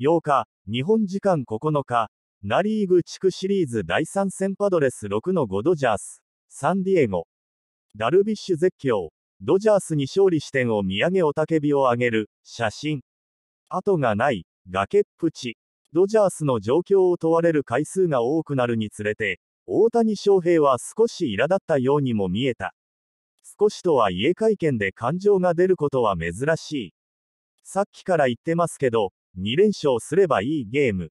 8日、日本時間9日、ナリーグ地区シリーズ第3戦パドレス6の5ドジャース、サンディエゴ。ダルビッシュ絶叫、ドジャースに勝利視点を見上げ雄たけびを上げる、写真。後がない、崖っぷち。ドジャースの状況を問われる回数が多くなるにつれて、大谷翔平は少し苛立ったようにも見えた。少しとは家会見で感情が出ることは珍しい。さっきから言ってますけど、2連勝すればいいゲーム。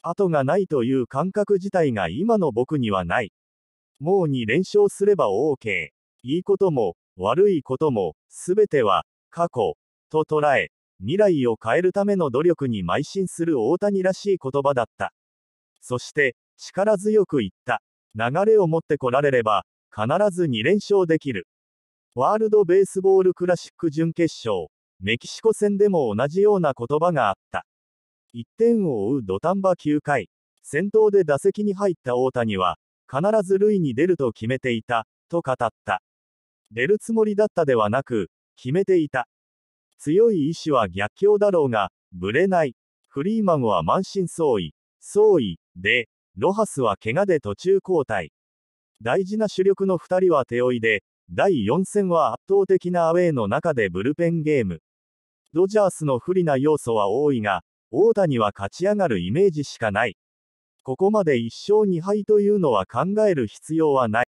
後がないという感覚自体が今の僕にはない。もう2連勝すれば OK。いいことも、悪いことも、すべては、過去、と捉え、未来を変えるための努力に邁進する大谷らしい言葉だった。そして、力強く言った。流れを持ってこられれば、必ず2連勝できる。ワールドベースボールクラシック準決勝。メキシコ戦でも同じような言葉があった。1点を追う土壇場9回、先頭で打席に入った大谷は、必ず塁に出ると決めていた、と語った。出るつもりだったではなく、決めていた。強い意志は逆境だろうが、ぶれない。フリーマンは満身創痍、創痍、で、ロハスは怪我で途中交代。大事な主力の2人は手負いで、第4戦は圧倒的なアウェーの中でブルペンゲーム。ドジャースの不利な要素は多いが、大谷は勝ち上がるイメージしかない。ここまで1勝2敗というのは考える必要はない。